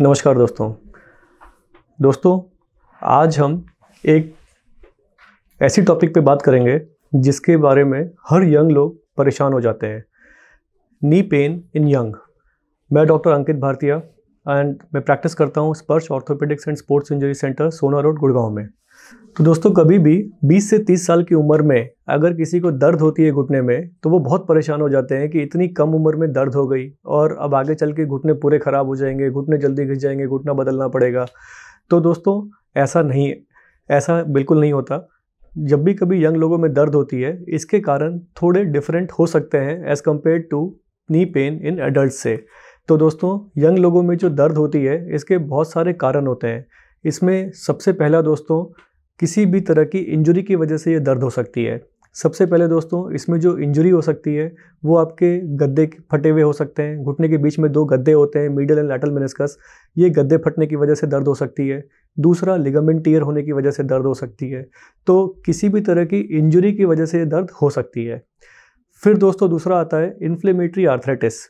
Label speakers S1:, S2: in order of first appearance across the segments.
S1: नमस्कार दोस्तों दोस्तों आज हम एक ऐसी टॉपिक पे बात करेंगे जिसके बारे में हर यंग लोग परेशान हो जाते हैं नी पेन इन यंग मैं डॉक्टर अंकित भारतीय एंड मैं प्रैक्टिस करता हूँ Sparsh orthopaedics and sports injury centre Sohna road Gurgaon में तो दोस्तों कभी भी 20 से 30 साल की उम्र में अगर किसी को दर्द होती है घुटने में तो वो बहुत परेशान हो जाते हैं कि इतनी कम उम्र में दर्द हो गई और अब आगे चल के घुटने पूरे ख़राब हो जाएंगे घुटने जल्दी घिस जाएंगे घुटना बदलना पड़ेगा तो दोस्तों ऐसा नहीं ऐसा बिल्कुल नहीं होता जब भी कभी यंग लोगों में दर्द होती है इसके कारण थोड़े डिफरेंट हो सकते हैं as compare to knee pain in adult से तो दोस्तों यंग लोगों में जो दर्द होती है इसके बहुत सारे कारण होते हैं इसमें सबसे पहला दोस्तों किसी भी तरह की इंजरी की वजह से ये दर्द हो सकती है सबसे पहले दोस्तों इसमें जो इंजरी हो सकती है वो आपके गद्दे फटे हुए हो सकते हैं घुटने के बीच में दो गद्दे होते हैं मिडल एंड लैटल मेनिस्कस ये गद्दे फटने की वजह से दर्द हो सकती है दूसरा लिगामेंट टीयर होने की वजह से दर्द हो सकती है तो किसी भी तरह की इंजरी की वजह से ये दर्द हो सकती है फिर दोस्तों दूसरा आता है inflammatory arthritis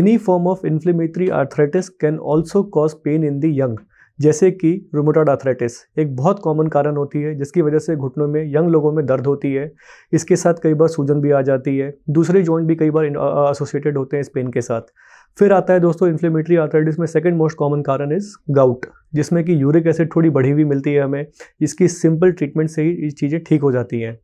S1: any form of inflammatory arthritis can also cause pain in the young जैसे कि रोमोटाड आर्थराइटिस एक बहुत कॉमन कारण होती है जिसकी वजह से घुटनों में यंग लोगों में दर्द होती है इसके साथ कई बार सूजन भी आ जाती है दूसरे जॉइंट भी कई बार एसोसिएटेड होते हैं इस पेन के साथ फिर आता है दोस्तों इन्फ्लेमेटरी आर्थराइटिस में सेकेंड मोस्ट कॉमन कारण इज़ गाउट जिसमें कि यूरिक एसिड थोड़ी बढ़ी हुई मिलती है हमें इसकी सिंपल ट्रीटमेंट से ही ये चीज़ें ठीक हो जाती हैं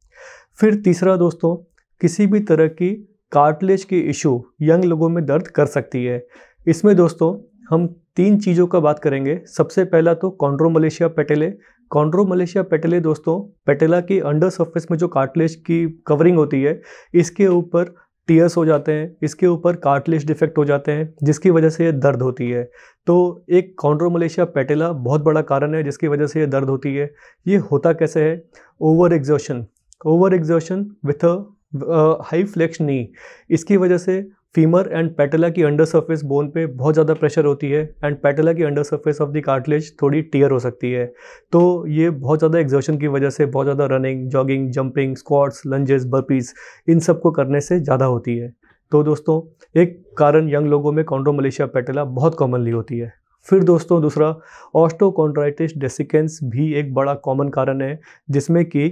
S1: फिर तीसरा दोस्तों किसी भी तरह की कार्टलेज की इशू यंग लोगों में दर्द कर सकती है इसमें दोस्तों हम तीन चीज़ों का बात करेंगे सबसे पहला तो chondromalacia patellae chondromalacia patellae दोस्तों पेटेला की अंडर सरफेस में जो कार्टलेज की कवरिंग होती है इसके ऊपर टीयर्स हो जाते हैं इसके ऊपर कार्टलेज डिफेक्ट हो जाते हैं जिसकी वजह से ये दर्द होती है तो एक कॉन्ड्रोमलेशिया पेटेला बहुत बड़ा कारण है जिसकी वजह से ये दर्द होती है ये होता कैसे है over exhaustion over exhaustion with a high flex knee इसकी वजह से फीमर एंड पेटला की अंडर सरफेस बोन पे बहुत ज़्यादा प्रेशर होती है एंड पेटला की under surface of the cartilage थोड़ी टीयर हो सकती है तो ये बहुत ज़्यादा एक्जर्शन की वजह से बहुत ज़्यादा running jogging jumping squats lunges burpees इन सब को करने से ज़्यादा होती है तो दोस्तों एक कारण यंग लोगों में कॉन्ड्रोमलेशिया पेटला बहुत कॉमनली होती है फिर दोस्तों दूसरा ऑस्टोकॉन्ड्राइटिस डेसिकेंस भी एक बड़ा कॉमन कारण है जिसमें कि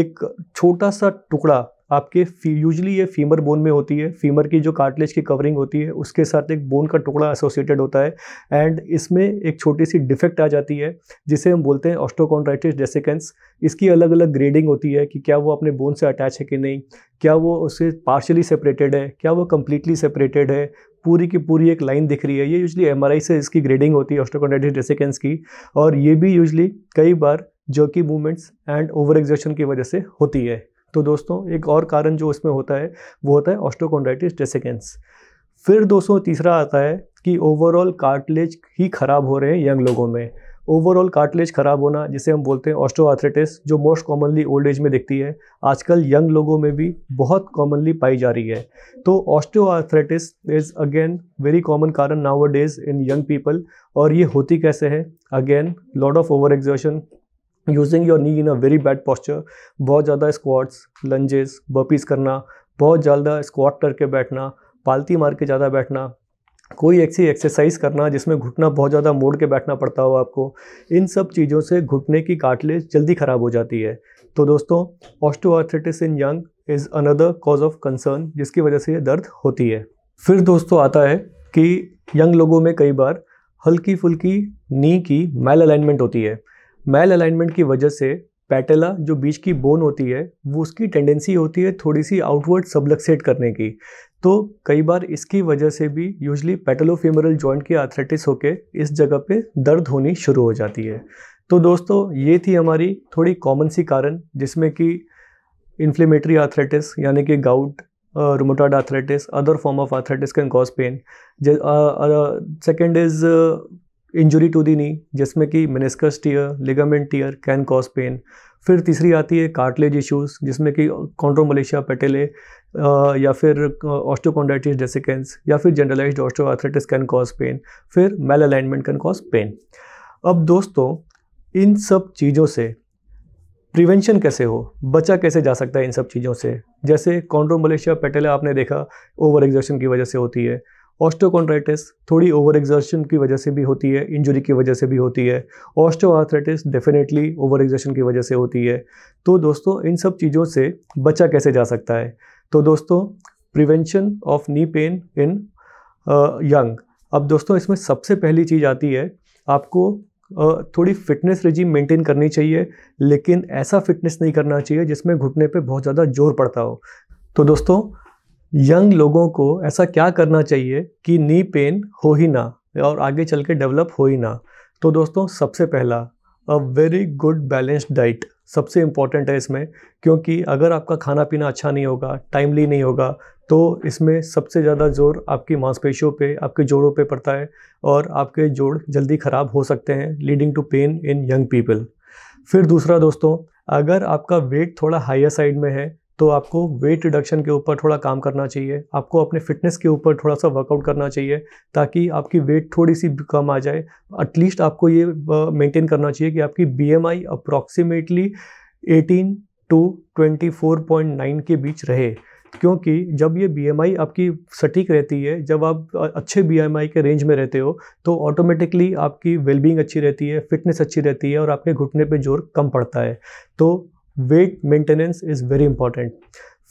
S1: एक छोटा सा टुकड़ा आपके यूजली ये फीमर बोन में होती है फीमर की जो कार्टलेज की कवरिंग होती है उसके साथ एक बोन का टुकड़ा एसोसिएटेड होता है एंड इसमें एक छोटी सी डिफेक्ट आ जाती है जिसे हम बोलते हैं ऑस्टोकॉन्ड्राइटिस डेसिकेंस इसकी अलग अलग ग्रेडिंग होती है कि क्या वो अपने बोन से अटैच है कि नहीं क्या वो उससे पार्शली सेपरेटेड है क्या वो कम्प्लीटली सेपरेटेड है पूरी की पूरी एक लाइन दिख रही है ये यूजली एम से इसकी ग्रेडिंग होती है ऑस्टोकॉन्ड्राइटिस डेसिकेंस की और ये भी यूजली कई बार जो कि मूवमेंट्स एंड ओवर एग्जर्शन की वजह से होती है तो दोस्तों एक और कारण जो इसमें होता है वो होता है ऑस्टोकोंड्राइटिस डेसिकेंस फिर दोस्तों तीसरा आता है कि ओवरऑल कार्टिलेज ही ख़राब हो रहे हैं यंग लोगों में ओवरऑल कार्टिलेज ख़राब होना जिसे हम बोलते हैं ऑस्टोआर्थराइटिस जो मोस्ट कॉमनली ओल्ड एज में दिखती है आजकल यंग लोगों में भी बहुत कॉमनली पाई जा रही है तो osteoarthritis is again very common कारण nowadays in young people और ये होती कैसे है again load of over exertion using your knee in a very bad posture बहुत ज़्यादा स्क्वाट्स लंजेस बर्पीज करना बहुत ज़्यादा स्क्वाट करके बैठना पालती मार के ज़्यादा बैठना कोई ऐसी एक्सरसाइज करना जिसमें घुटना बहुत ज़्यादा मोड़ के बैठना पड़ता हो आपको इन सब चीज़ों से घुटने की काटले जल्दी ख़राब हो जाती है तो दोस्तों osteoarthritis in young is another cause of concern जिसकी वजह से ये दर्द होती है फिर दोस्तों आता है कि यंग लोगों में कई बार हल्की फुल्की नी की मैल अलाइनमेंट होती है मेल अलाइनमेंट की वजह से पैटेला जो बीच की बोन होती है वो उसकी टेंडेंसी होती है थोड़ी सी आउटवर्ड सबलक्सेट करने की तो कई बार इसकी वजह से भी यूजली पेटलोफेमरल जॉइंट की आर्थराइटिस होके इस जगह पे दर्द होनी शुरू हो जाती है तो दोस्तों ये थी हमारी थोड़ी कॉमन सी कारण जिसमें कि इन्फ्लेमेटरी आर्थराइटिस यानी कि gout rheumatoid arthritis other form of arthritis can cause pain second is injury to the knee जिसमें कि meniscus tear ligament tear can cause pain फिर तीसरी आती है कार्टलेज इश्यूज जिसमें कि कॉन्ट्रोमलेशिया पेटेले या फिर ऑस्टोकोंडाइटिस डेसिकेंस या फिर generalise osteoarthritis can cause pain फिर malalignment can cause pain अब दोस्तों इन सब चीज़ों से प्रिवेंशन कैसे हो बचा कैसे जा सकता है इन सब चीज़ों से जैसे कॉन्ट्रोमलेशिया पेटेला आपने देखा ओवर एग्जॉशन की वजह से होती है ऑस्टोकॉन्ड्राइटिस थोड़ी ओवर एग्जर्शन की वजह से भी होती है इंजरी की वजह से भी होती है ऑस्टोआर्थराइटिस डेफिनेटली ओवर एग्जर्शन की वजह से होती है तो दोस्तों इन सब चीज़ों से बचा कैसे जा सकता है तो दोस्तों prevention of knee pain in young अब दोस्तों इसमें सबसे पहली चीज़ आती है आपको थोड़ी फिटनेस रिजीम मेंटेन करनी चाहिए लेकिन ऐसा फिटनेस नहीं करना चाहिए जिसमें घुटने पे बहुत ज़्यादा जोर पड़ता हो तो दोस्तों यंग लोगों को ऐसा क्या करना चाहिए कि नी पेन हो ही ना और आगे चल के डेवलप हो ही ना तो दोस्तों सबसे पहला a very good balanced diet सबसे इम्पॉर्टेंट है इसमें क्योंकि अगर आपका खाना पीना अच्छा नहीं होगा टाइमली नहीं होगा तो इसमें सबसे ज़्यादा जोर आपकी मांसपेशियों पे आपके जोड़ों पे पड़ता है और आपके जोड़ जल्दी ख़राब हो सकते हैं leading to pain in young people फिर दूसरा दोस्तों अगर आपका वेट थोड़ा हाइयर साइड में है तो आपको वेट रिडक्शन के ऊपर थोड़ा काम करना चाहिए आपको अपने फिटनेस के ऊपर थोड़ा सा वर्कआउट करना चाहिए ताकि आपकी वेट थोड़ी सी कम आ जाए एटलीस्ट आपको ये मेंटेन करना चाहिए कि आपकी B M I approximately eighteen to twenty four point nine के बीच रहे क्योंकि जब ये बीएमआई आपकी सटीक रहती है जब आप अच्छे बीएमआई के रेंज में रहते हो तो ऑटोमेटिकली आपकी वेलबींग अच्छी रहती है फिटनेस अच्छी रहती है और आपके घुटने पे जोर कम पड़ता है तो weight maintenance is very important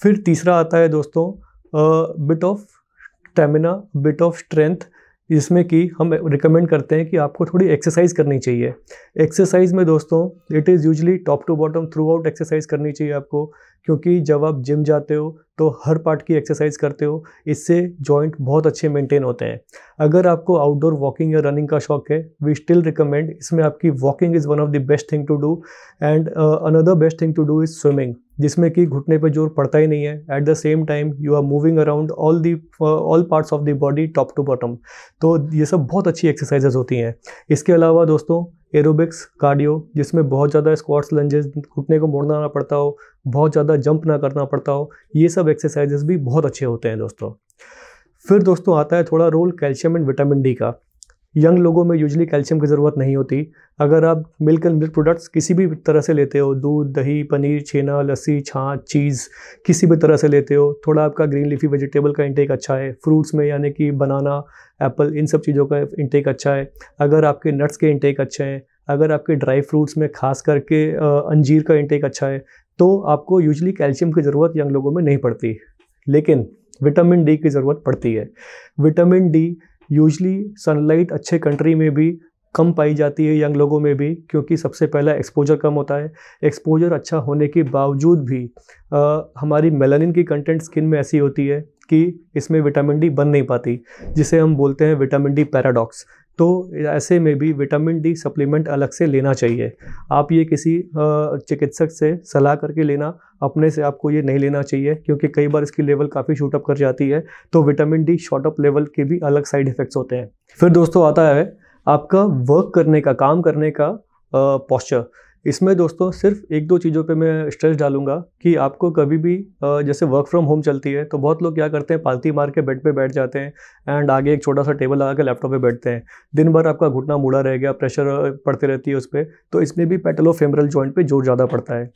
S1: फिर तीसरा आता है दोस्तों bit of stamina bit of strength जिसमें कि हम रिकमेंड करते हैं कि आपको थोड़ी एक्सरसाइज करनी चाहिए एक्सरसाइज में दोस्तों it is usually top to bottom throughout exercise करनी चाहिए आपको क्योंकि जब आप जिम जाते हो तो हर पार्ट की एक्सरसाइज करते हो इससे जॉइंट बहुत अच्छे मेंटेन होते हैं अगर आपको आउटडोर वॉकिंग या रनिंग का शौक है वी स्टिल रिकमेंड इसमें आपकी walking is one of the best thing to do and another best thing to do is swimming जिसमें कि घुटने पर जोर पड़ता ही नहीं है at the same time you are moving around all the all parts of the body top to bottom तो ये सब बहुत अच्छी एक्सरसाइजेज होती हैं इसके अलावा दोस्तों एरोबिक्स कार्डियो जिसमें बहुत ज़्यादा स्क्वाट्स लंजेस घुटने को मोड़ना ना पड़ता हो बहुत ज़्यादा जंप ना करना पड़ता हो ये सब एक्सरसाइजेस भी बहुत अच्छे होते हैं दोस्तों फिर दोस्तों आता है थोड़ा role calcium and vitamin D का यंग लोगों में यूजली कैल्शियम की ज़रूरत नहीं होती अगर आप मिल्क एंड मिल्क प्रोडक्ट्स किसी भी तरह से लेते हो दूध दही पनीर छेना लस्सी छाछ चीज़ किसी भी तरह से लेते हो थोड़ा आपका ग्रीन लीफी वेजिटेबल का इंटेक अच्छा है फ्रूट्स में यानी कि बनाना एप्पल इन सब चीज़ों का इंटेक अच्छा है अगर आपके नट्स के इंटेक अच्छे हैं अगर आपके ड्राई फ्रूट्स में खास करके अंजीर का इंटेक अच्छा है तो आपको यूजली कैल्शियम की ज़रूरत यंग लोगों में नहीं पड़ती लेकिन विटामिन डी की ज़रूरत पड़ती है विटामिन डी यूजली सनलाइट अच्छे कंट्री में भी कम पाई जाती है यंग लोगों में भी क्योंकि सबसे पहला एक्सपोजर कम होता है एक्सपोजर अच्छा होने के बावजूद भी आ, हमारी मेलानिन की कंटेंट स्किन में ऐसी होती है कि इसमें विटामिन डी बन नहीं पाती जिसे हम बोलते हैं विटामिन डी पैराडॉक्स तो ऐसे में भी विटामिन डी सप्लीमेंट अलग से लेना चाहिए आप ये किसी चिकित्सक से सलाह करके लेना अपने से आपको ये नहीं लेना चाहिए क्योंकि कई बार इसकी लेवल काफ़ी शूटअप कर जाती है तो विटामिन डी शॉर्टअप लेवल के भी अलग साइड इफ़ेक्ट्स होते हैं फिर दोस्तों आता है आपका वर्क करने का काम करने का पॉस्चर इसमें दोस्तों सिर्फ एक दो चीज़ों पे मैं स्ट्रेस डालूंगा कि आपको कभी भी जैसे वर्क फ्रॉम होम चलती है तो बहुत लोग क्या करते हैं पालती मार के बेड पे बैठ जाते हैं एंड आगे एक छोटा सा टेबल लगा के लैपटॉप पे बैठते हैं दिन भर आपका घुटना मुड़ा रह गया प्रेशर पड़ती रहती है उस पर तो इसमें भी पेटलो फेमरल जॉइंट पर जोर ज़्यादा पड़ता है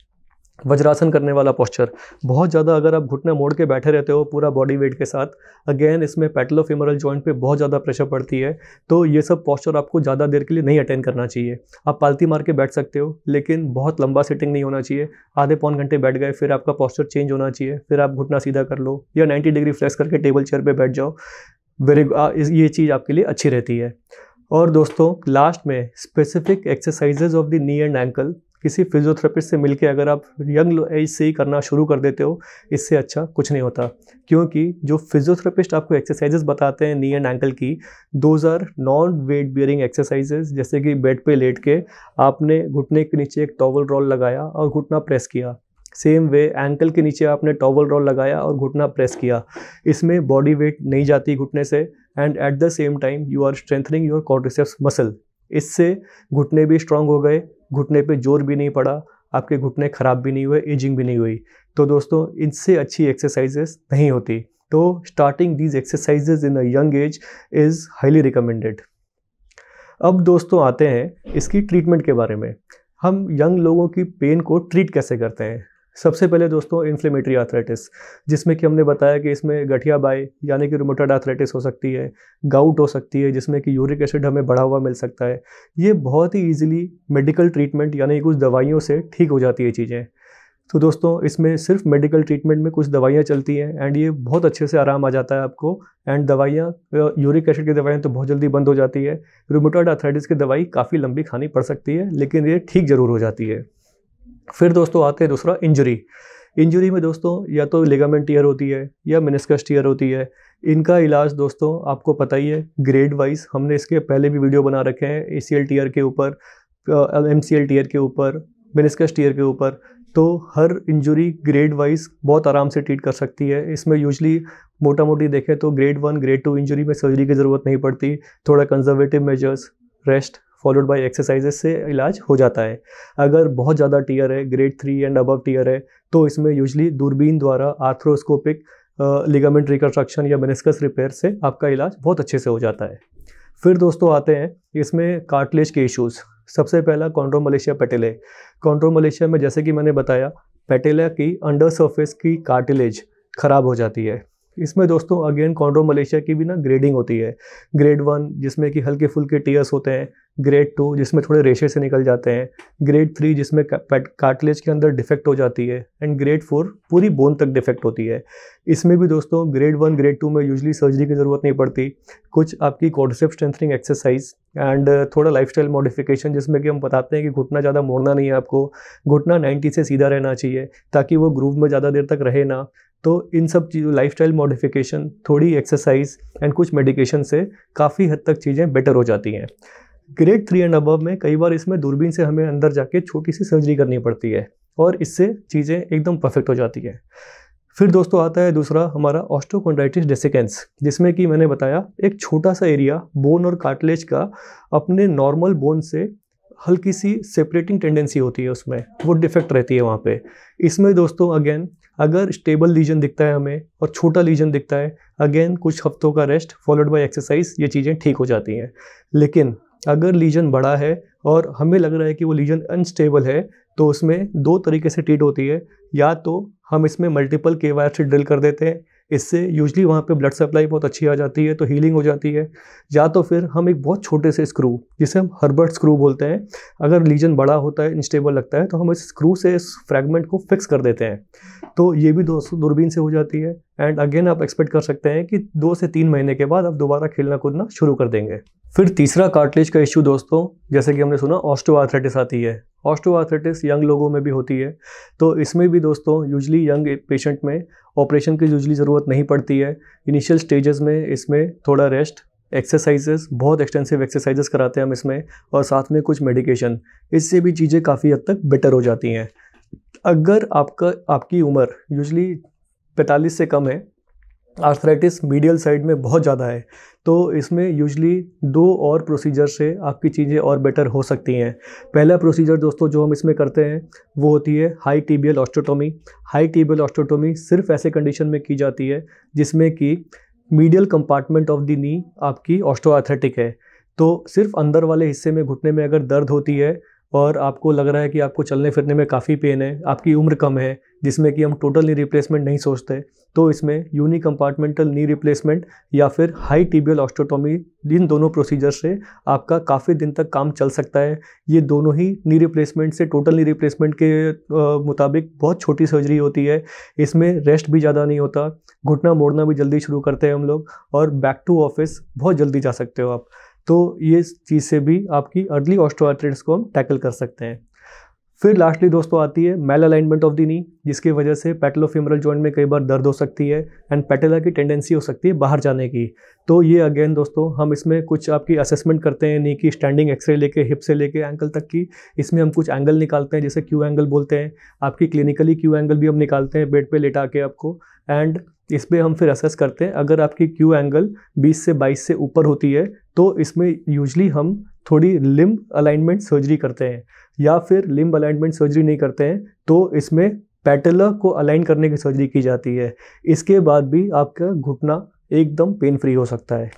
S1: वज्रासन करने वाला पॉस्चर बहुत ज़्यादा अगर आप घुटना मोड़ के बैठे रहते हो पूरा बॉडी वेट के साथ अगेन इसमें फिमरल जॉइंट पे बहुत ज़्यादा प्रेशर पड़ती है तो ये सब पॉस्चर आपको ज़्यादा देर के लिए नहीं अटेंड करना चाहिए आप पालती मार के बैठ सकते हो लेकिन बहुत लंबा सिटिंग नहीं होना चाहिए आधे पौन घंटे बैठ गए फिर आपका पॉस्चर चेंज होना चाहिए फिर आप घुटना सीधा कर लो या नाइन्टी डिग्री फ्लैक्स करके टेबल चेयर पर बैठ जाओ वेरी ये चीज़ आपके लिए अच्छी रहती है और दोस्तों लास्ट में specific exercises of the knee and ankle किसी फिजियोथेरेपिस्ट से मिलके अगर आप यंग एज से ही करना शुरू कर देते हो इससे अच्छा कुछ नहीं होता क्योंकि जो फिजियोथेरेपिस्ट आपको एक्सरसाइजेस बताते हैं नी एंड एंकल की those are non weight bearing exercises जैसे कि बेड पे लेट के आपने घुटने के नीचे एक टॉवल रोल लगाया और घुटना प्रेस किया सेम वे एंकल के नीचे आपने टॉवल रोल लगाया और घुटना प्रेस किया इसमें बॉडी वेट नहीं जाती घुटने से and at the same time you are strengthening your quadriceps muscle इससे घुटने भी स्ट्रांग हो गए घुटने पे जोर भी नहीं पड़ा आपके घुटने ख़राब भी नहीं हुए एजिंग भी नहीं हुई तो दोस्तों इनसे अच्छी एक्सरसाइजेस नहीं होती तो starting these exercises in a young age is highly recommended अब दोस्तों आते हैं इसकी ट्रीटमेंट के बारे में हम यंग लोगों की पेन को ट्रीट कैसे करते हैं सबसे पहले दोस्तों इन्फ्लेमेटरी आर्थराइटिस जिसमें कि हमने बताया कि इसमें गठिया बाई यानी कि रोमोटाइड आर्थराइटिस हो सकती है गाउट हो सकती है जिसमें कि यूरिक एसिड हमें बढ़ा हुआ मिल सकता है ये बहुत ही ईजिली मेडिकल ट्रीटमेंट यानी कुछ दवाइयों से ठीक हो जाती है चीज़ें तो दोस्तों इसमें सिर्फ मेडिकल ट्रीटमेंट में कुछ दवाइयाँ चलती हैं एंड ये बहुत अच्छे से आराम आ जाता है आपको एंड दवाइयाँ यूरिक एसिड की दवाइयाँ तो बहुत जल्दी बंद हो जाती है रूमोटॉइड आर्थराइटिस की दवाई काफ़ी लंबी खानी पड़ सकती है लेकिन ये ठीक ज़रूर हो जाती है फिर दोस्तों आते हैं दूसरा इंजरी इंजरी में दोस्तों या तो लिगामेंट टीयर होती है या मिनिस्कस टीयर होती है इनका इलाज दोस्तों आपको पता ही है ग्रेड वाइज हमने इसके पहले भी वीडियो बना रखे हैं ए सी एल टीयर के ऊपर एम सी एल टीयर के ऊपर मिनिस्कस टीयर के ऊपर तो हर इंजरी ग्रेड वाइज बहुत आराम से ट्रीट कर सकती है इसमें यूजली मोटा मोटी देखें तो grade one grade two injury में सर्जरी की ज़रूरत नहीं पड़ती थोड़ा conservative measures rest followed by exercises से इलाज हो जाता है अगर बहुत ज़्यादा टीयर है grade three and above tear है तो इसमें यूजली दूरबीन द्वारा आर्थ्रोस्कोपिक लिगामेंट रिकन्स्ट्रक्शन या मेनिस्कस रिपेयर से आपका इलाज बहुत अच्छे से हो जाता है फिर दोस्तों आते हैं इसमें कार्टलेज के इशूज़ सबसे पहला कॉन्ड्रोमलेशिया पेटेले कॉन्ड्रोमलेशिया में जैसे कि मैंने बताया पेटेला की अंडर सरफेस की कार्टिलेज ख़राब हो जाती है इसमें दोस्तों अगेन कॉन्ड्रो मलेशिया की भी ना ग्रेडिंग होती है ग्रेड वन जिसमें कि हल्के फुल्के टीयर्स होते हैं ग्रेड टू जिसमें थोड़े रेशे से निकल जाते हैं ग्रेड थ्री जिसमें कार्टिलेज के अंदर डिफेक्ट हो जाती है एंड ग्रेड फोर पूरी बोन तक डिफेक्ट होती है इसमें भी दोस्तों ग्रेड वन ग्रेड टू में यूजली सर्जरी की ज़रूरत नहीं पड़ती कुछ आपकी quadriceps strengthening exercise and uh, थोड़ा लाइफस्टाइल मॉडिफिकेशन जिसमें कि हम बताते हैं कि घुटना ज़्यादा मोड़ना नहीं है आपको घुटना 90 से सीधा रहना चाहिए ताकि वो ग्रूव में ज़्यादा देर तक रहे ना तो इन सब चीज़ों स्टाइल मॉडिफिकेशन थोड़ी एक्सरसाइज एंड कुछ मेडिकेशन से काफ़ी हद तक चीज़ें बेटर हो जाती हैं ग्रेड थ्री एंड अबव में कई बार इसमें दूरबीन से हमें अंदर जाके छोटी सी सर्जरी करनी पड़ती है और इससे चीज़ें एकदम परफेक्ट हो जाती हैं फिर दोस्तों आता है दूसरा हमारा ऑस्टोकोंड्राइटिस डेसिकेंस जिसमें कि मैंने बताया एक छोटा सा एरिया बोन और कार्टिलेज का अपने नॉर्मल बोन से हल्की सी सेपरेटिंग टेंडेंसी होती है उसमें वो डिफेक्ट रहती है वहाँ पे इसमें दोस्तों अगेन अगर स्टेबल लीजन दिखता है हमें और छोटा लीजन दिखता है अगेन कुछ हफ्तों का रेस्ट फॉलोड बाई एक्सरसाइज ये चीज़ें ठीक हो जाती हैं लेकिन अगर लीजन बड़ा है और हमें लग रहा है कि वो लीजन अनस्टेबल है तो उसमें दो तरीके से टीट होती है या तो हम इसमें मल्टीपल के वायर से ड्रिल कर देते हैं इससे यूजली वहाँ पे ब्लड सप्लाई बहुत अच्छी आ जाती है तो हीलिंग हो जाती है या तो फिर हम एक बहुत छोटे से स्क्रू जिसे हम हर्बर्ट स्क्रू बोलते हैं अगर लीजन बड़ा होता है इंस्टेबल लगता है तो हम इस स्क्रू से इस फ्रैगमेंट को फिक्स कर देते हैं तो ये भी दोस्तों दूरबीन से हो जाती है एंड अगेन आप एक्सपेक्ट कर सकते हैं कि दो से तीन महीने के बाद आप दोबारा खेलना कूदना शुरू कर देंगे फिर तीसरा कार्टिलेज का इश्यू दोस्तों जैसे कि हमने सुना ऑस्टोआर्थराइटिस आती है ऑस्टोआर्थराइटिस यंग लोगों में भी होती है तो इसमें भी दोस्तों यूजली यंग पेशेंट में ऑपरेशन की यूजली ज़रूरत नहीं पड़ती है इनिशियल स्टेजेस में इसमें थोड़ा रेस्ट एक्सरसाइजेस बहुत एक्सटेंसिव एक्सरसाइजेस कराते हैं हम इसमें और साथ में कुछ मेडिकेशन इससे भी चीज़ें काफ़ी हद तक बेटर हो जाती हैं अगर आपका आपकी उम्र यूजली पैंतालीस से कम है आर्थराइटिस मीडियल साइड में बहुत ज़्यादा है तो इसमें यूजली दो और प्रोसीजर से आपकी चीज़ें और बेटर हो सकती हैं पहला प्रोसीजर दोस्तों जो हम इसमें करते हैं वो होती है high tibial osteotomy high tibial osteotomy सिर्फ ऐसे कंडीशन में की जाती है जिसमें कि medial compartment of the knee आपकी ऑस्टोआर्थेटिक है तो सिर्फ अंदर वाले हिस्से में घुटने में अगर दर्द होती है और आपको लग रहा है कि आपको चलने फिरने में काफ़ी पेन है आपकी उम्र कम है जिसमें कि हम टोटल नी रिप्लेसमेंट नहीं सोचते तो इसमें यूनी कंपार्टमेंटल नी रिप्लेसमेंट या फिर हाई टीबियल ऑस्टोटॉमी इन दोनों प्रोसीजर से आपका काफ़ी दिन तक काम चल सकता है ये दोनों ही नी रिप्लेसमेंट से टोटल नी रिप्लेसमेंट के मुताबिक बहुत छोटी सर्जरी होती है इसमें रेस्ट भी ज़्यादा नहीं होता घुटना मोड़ना भी जल्दी शुरू करते हैं हम लोग और बैक टू ऑफिस बहुत जल्दी जा सकते हो आप तो ये चीज़ से भी आपकी अर्ली ऑस्टोआर्थराइटिस को हम टैकल कर सकते हैं फिर लास्टली दोस्तों आती है malalignment of the knee जिसकी वजह से पेटलोफिमरल जॉइंट में कई बार दर्द हो सकती है एंड पेटेला की टेंडेंसी हो सकती है बाहर जाने की तो ये अगेन दोस्तों हम इसमें कुछ आपकी असेसमेंट करते हैं नी की स्टैंडिंग एक्सरे लेके हिप से लेके एंकल तक की इसमें हम कुछ एंगल निकालते हैं जैसे क्यू एंगल बोलते हैं आपकी क्लिनिकली क्यू एंगल भी हम निकालते हैं बेड पर लेटा के आपको एंड इस पर हम फिर असेस करते हैं अगर आपकी क्यू एंगल 20 से 22 से ऊपर होती है तो इसमें यूजली हम थोड़ी लिम्ब अलाइनमेंट सर्जरी करते हैं या फिर लिम्ब अलाइनमेंट सर्जरी नहीं करते हैं तो इसमें पैटेला को अलाइन करने की सर्जरी की जाती है इसके बाद भी आपका घुटना एकदम पेन फ्री हो सकता है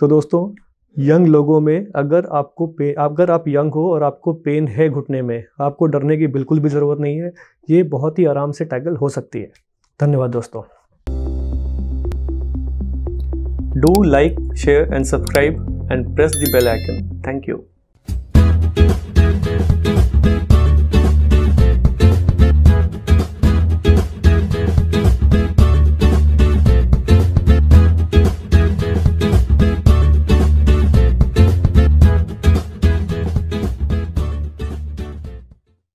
S1: तो दोस्तों यंग लोगों में अगर आपको पे अगर आप यंग हो और आपको पेन है घुटने में आपको डरने की बिल्कुल भी ज़रूरत नहीं है ये बहुत ही आराम से टैकल हो सकती है धन्यवाद दोस्तों Do like, share and subscribe and press the bell icon. Thank you.